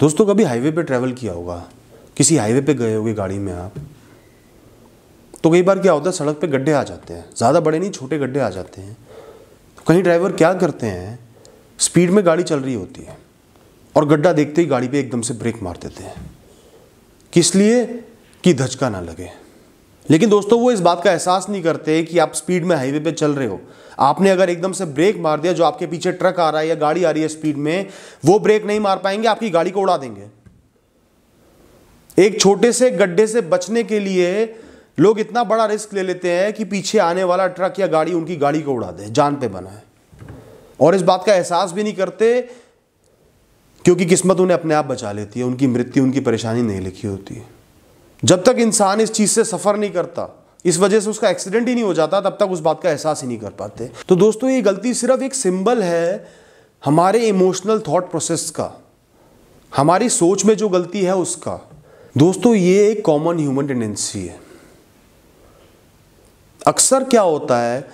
दोस्तों कभी हाईवे पे ट्रैवल किया होगा किसी हाईवे पे गए होगे गाड़ी में आप तो कई बार क्या होता है सड़क पे गड्ढे आ जाते हैं ज़्यादा बड़े नहीं छोटे गड्ढे आ जाते हैं तो कहीं ड्राइवर क्या करते हैं स्पीड में गाड़ी चल रही होती है और गड्ढा देखते ही गाड़ी पे एकदम से ब्रेक मार देते हैं किस लिए कि धचका ना लगे लेकिन दोस्तों वो इस बात का एहसास नहीं करते कि आप स्पीड में हाईवे पे चल रहे हो आपने अगर एकदम से ब्रेक मार दिया जो आपके पीछे ट्रक आ रहा है या गाड़ी आ रही है स्पीड में वो ब्रेक नहीं मार पाएंगे आपकी गाड़ी को उड़ा देंगे एक छोटे से गड्ढे से बचने के लिए लोग इतना बड़ा रिस्क ले लेते हैं कि पीछे आने वाला ट्रक या गाड़ी उनकी गाड़ी को उड़ा दे जान पे बना है और इस बात का एहसास भी नहीं करते क्योंकि किस्मत उन्हें अपने आप बचा लेती है उनकी मृत्यु उनकी परेशानी नहीं लिखी होती है जब तक इंसान इस चीज़ से सफ़र नहीं करता इस वजह से उसका एक्सीडेंट ही नहीं हो जाता तब तक उस बात का एहसास ही नहीं कर पाते तो दोस्तों ये गलती सिर्फ एक सिंबल है हमारे इमोशनल थॉट प्रोसेस का हमारी सोच में जो गलती है उसका दोस्तों ये एक कॉमन ह्यूमन टेंडेंसी है अक्सर क्या होता है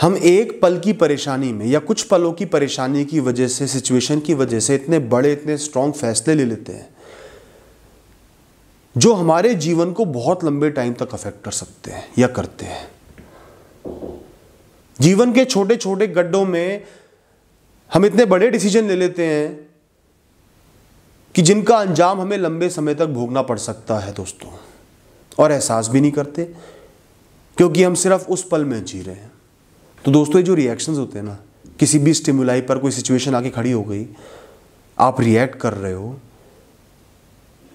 हम एक पल की परेशानी में या कुछ पलों की परेशानी की वजह से सिचुएशन की वजह से इतने बड़े इतने स्ट्रांग फैसले ले लेते हैं जो हमारे जीवन को बहुत लंबे टाइम तक अफेक्ट कर सकते हैं या करते हैं जीवन के छोटे छोटे गड्ढों में हम इतने बड़े डिसीजन ले लेते हैं कि जिनका अंजाम हमें लंबे समय तक भोगना पड़ सकता है दोस्तों और एहसास भी नहीं करते क्योंकि हम सिर्फ उस पल में जी रहे हैं तो दोस्तों ये जो रिएक्शंस होते हैं ना किसी भी स्टिमुलाई पर कोई सिचुएशन आके खड़ी हो गई आप रिएक्ट कर रहे हो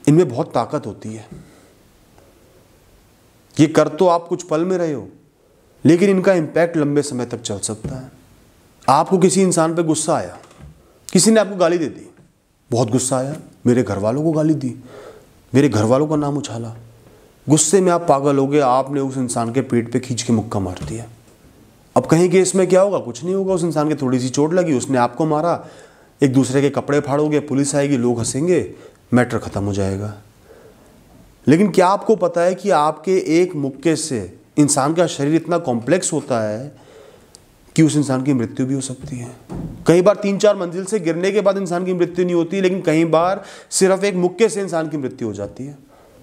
इनमें बहुत ताकत होती है ये कर तो आप कुछ पल में रहे हो लेकिन इनका इम्पैक्ट लंबे समय तक चल सकता है आपको किसी इंसान पर गुस्सा आया किसी ने आपको गाली दे दी बहुत गुस्सा आया मेरे घर वालों को गाली दी मेरे घर वालों का नाम उछाला गुस्से में आप पागल हो गए आपने उस इंसान के पेट पे खींच के मुक्का मार दिया अब कहीं के इसमें क्या होगा कुछ नहीं होगा उस इंसान की थोड़ी सी चोट लगी उसने आपको मारा एक दूसरे के कपड़े फाड़ोगे पुलिस आएगी लोग हंसेंगे मैटर ख़त्म हो जाएगा लेकिन क्या आपको पता है कि आपके एक मुक्के से इंसान का शरीर इतना कॉम्प्लेक्स होता है कि उस इंसान की मृत्यु भी हो सकती है कई बार तीन चार मंजिल से गिरने के बाद इंसान की मृत्यु नहीं होती लेकिन कई बार सिर्फ एक मुक्के से इंसान की मृत्यु हो जाती है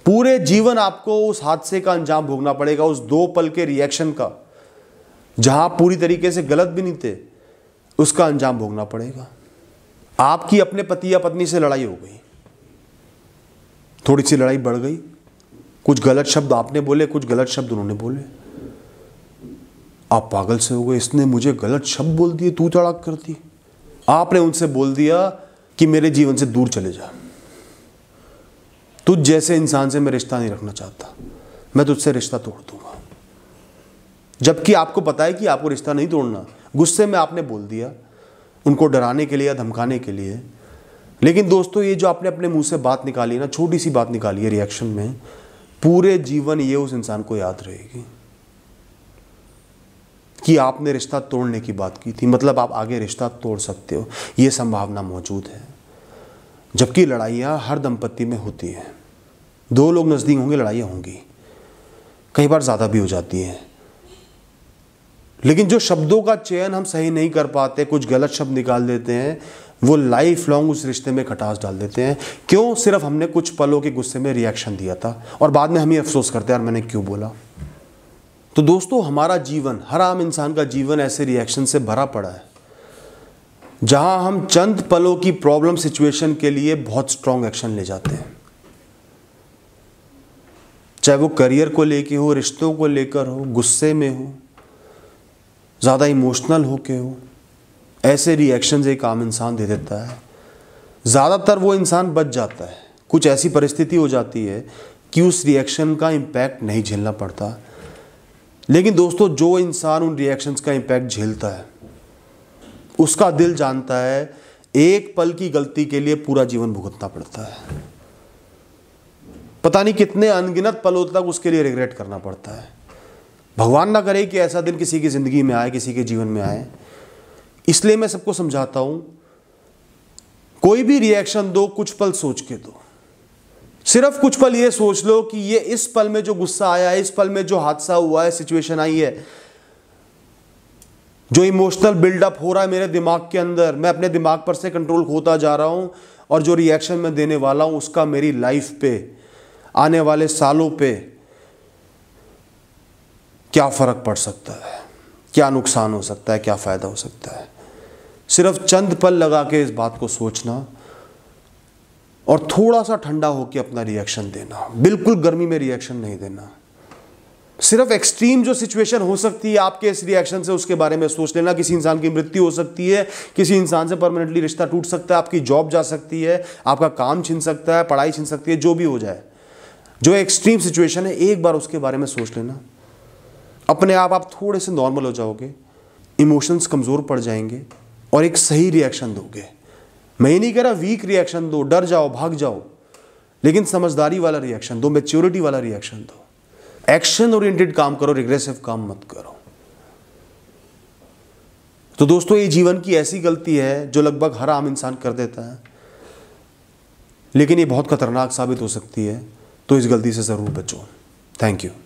पूरे जीवन आपको उस हादसे का अंजाम भोगना पड़ेगा उस दो पल के रिएक्शन का जहां पूरी तरीके से गलत भी नहीं थे उसका अंजाम भोगना पड़ेगा आपकी अपने पति या पत्नी से लड़ाई हो गई थोड़ी सी लड़ाई बढ़ गई कुछ गलत शब्द आपने बोले कुछ गलत शब्द उन्होंने बोले आप पागल से हो गए इसने मुझे गलत शब्द बोल दिए तू तड़ाक करती आपने उनसे बोल दिया कि मेरे जीवन से दूर चले जा तुझ जैसे इंसान से मैं रिश्ता नहीं रखना चाहता मैं तुझसे रिश्ता तोड़ दूंगा जबकि आपको पता है कि आपको रिश्ता नहीं तोड़ना गुस्से में आपने बोल दिया उनको डराने के लिए या धमकाने के लिए लेकिन दोस्तों ये जो आपने अपने मुंह से बात निकाली ना छोटी सी बात निकाली है रिएक्शन में पूरे जीवन ये उस इंसान को याद रहेगी कि आपने रिश्ता तोड़ने की बात की थी मतलब आप आगे रिश्ता तोड़ सकते हो ये संभावना मौजूद है जबकि लड़ाइयाँ हर दंपत्ति में होती हैं दो लोग नज़दीक होंगे लड़ाइयाँ होंगी कई बार ज़्यादा भी हो जाती हैं लेकिन जो शब्दों का चयन हम सही नहीं कर पाते कुछ गलत शब्द निकाल देते हैं वो लाइफ लॉन्ग उस रिश्ते में खटास डाल देते हैं क्यों सिर्फ हमने कुछ पलों के गुस्से में रिएक्शन दिया था और बाद में हम ही अफसोस करते हैं यार मैंने क्यों बोला तो दोस्तों हमारा जीवन हर आम इंसान का जीवन ऐसे रिएक्शन से भरा पड़ा है जहां हम चंद पलों की प्रॉब्लम सिचुएशन के लिए बहुत स्ट्रांग एक्शन ले जाते हैं चाहे वो करियर को लेके हो रिश्तों को लेकर हो गुस्से में हो ज़्यादा इमोशनल हो के हो ऐसे रिएक्शन एक आम इंसान दे देता है ज़्यादातर वो इंसान बच जाता है कुछ ऐसी परिस्थिति हो जाती है कि उस रिएक्शन का इम्पैक्ट नहीं झेलना पड़ता लेकिन दोस्तों जो इंसान उन रिएक्शंस का इम्पैक्ट झेलता है उसका दिल जानता है एक पल की गलती के लिए पूरा जीवन भुगतना पड़ता है पता नहीं कितने अनगिनत पलों तक उसके लिए रिग्रेट करना पड़ता है भगवान ना करे कि ऐसा दिन किसी की ज़िंदगी में आए किसी के जीवन में आए इसलिए मैं सबको समझाता हूं कोई भी रिएक्शन दो कुछ पल सोच के दो सिर्फ कुछ पल ये सोच लो कि ये इस पल में जो गुस्सा आया है इस पल में जो हादसा हुआ है सिचुएशन आई है जो इमोशनल बिल्डअप हो रहा है मेरे दिमाग के अंदर मैं अपने दिमाग पर से कंट्रोल खोता जा रहा हूं और जो रिएक्शन मैं देने वाला हूं उसका मेरी लाइफ पे आने वाले सालों पे क्या फ़र्क पड़ सकता है क्या नुकसान हो सकता है क्या फ़ायदा हो सकता है सिर्फ चंद पल लगा के इस बात को सोचना और थोड़ा सा ठंडा होकर अपना रिएक्शन देना बिल्कुल गर्मी में रिएक्शन नहीं देना सिर्फ एक्सट्रीम जो सिचुएशन हो सकती है आपके इस रिएक्शन से उसके बारे में सोच लेना किसी इंसान की मृत्यु हो सकती है किसी इंसान से परमानेंटली रिश्ता टूट सकता है आपकी जॉब जा सकती है आपका काम छिन सकता है पढ़ाई छिन सकती है जो भी हो जाए जो एक्सट्रीम सिचुएशन है एक बार उसके बारे में सोच लेना अपने आप आप थोड़े से नॉर्मल हो जाओगे इमोशंस कमज़ोर पड़ जाएंगे और एक सही रिएक्शन दोगे मैं ये नहीं कह रहा वीक रिएक्शन दो डर जाओ भाग जाओ लेकिन समझदारी वाला रिएक्शन दो मेच्योरिटी वाला रिएक्शन दो एक्शन ओरिएंटेड काम करो रिग्रेसिव काम मत करो तो दोस्तों ये जीवन की ऐसी गलती है जो लगभग हर आम इंसान कर देता है लेकिन ये बहुत खतरनाक साबित हो सकती है तो इस गलती से ज़रूर बचो थैंक यू